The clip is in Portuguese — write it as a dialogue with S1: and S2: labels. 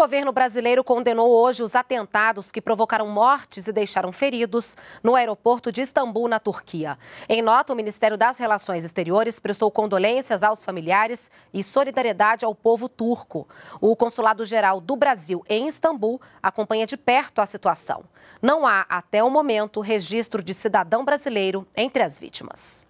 S1: governo brasileiro condenou hoje os atentados que provocaram mortes e deixaram feridos no aeroporto de Istambul, na Turquia. Em nota, o Ministério das Relações Exteriores prestou condolências aos familiares e solidariedade ao povo turco. O Consulado-Geral do Brasil em Istambul acompanha de perto a situação. Não há, até o momento, registro de cidadão brasileiro entre as vítimas.